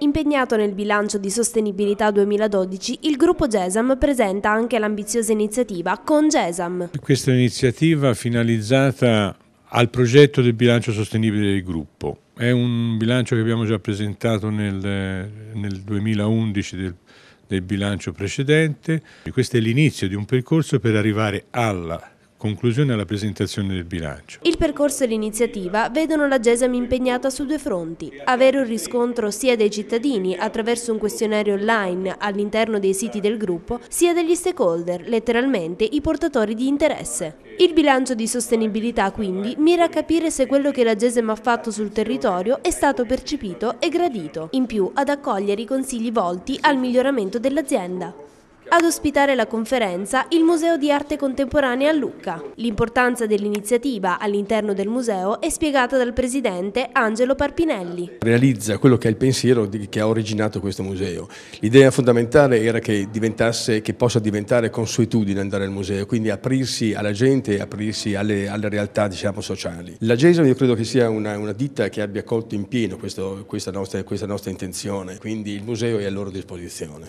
Impegnato nel bilancio di sostenibilità 2012, il gruppo GESAM presenta anche l'ambiziosa iniziativa Con GESAM. Questa è un'iniziativa finalizzata al progetto del bilancio sostenibile del gruppo. È un bilancio che abbiamo già presentato nel, nel 2011 del, del bilancio precedente. Questo è l'inizio di un percorso per arrivare alla Conclusione alla presentazione del bilancio. Il percorso e l'iniziativa vedono la GESAM impegnata su due fronti. Avere un riscontro sia dei cittadini attraverso un questionario online all'interno dei siti del gruppo, sia degli stakeholder, letteralmente i portatori di interesse. Il bilancio di sostenibilità quindi mira a capire se quello che la GESAM ha fatto sul territorio è stato percepito e gradito, in più ad accogliere i consigli volti al miglioramento dell'azienda. Ad ospitare la conferenza il Museo di Arte Contemporanea a Lucca. L'importanza dell'iniziativa all'interno del museo è spiegata dal presidente Angelo Parpinelli. Realizza quello che è il pensiero che ha originato questo museo. L'idea fondamentale era che, che, possa diventare consuetudine andare al museo, quindi aprirsi alla gente, aprirsi alle, alle realtà diciamo, sociali. La GESO io credo che sia una, una ditta che abbia colto in pieno questo, questa, nostra, questa nostra intenzione, quindi il museo è a loro disposizione.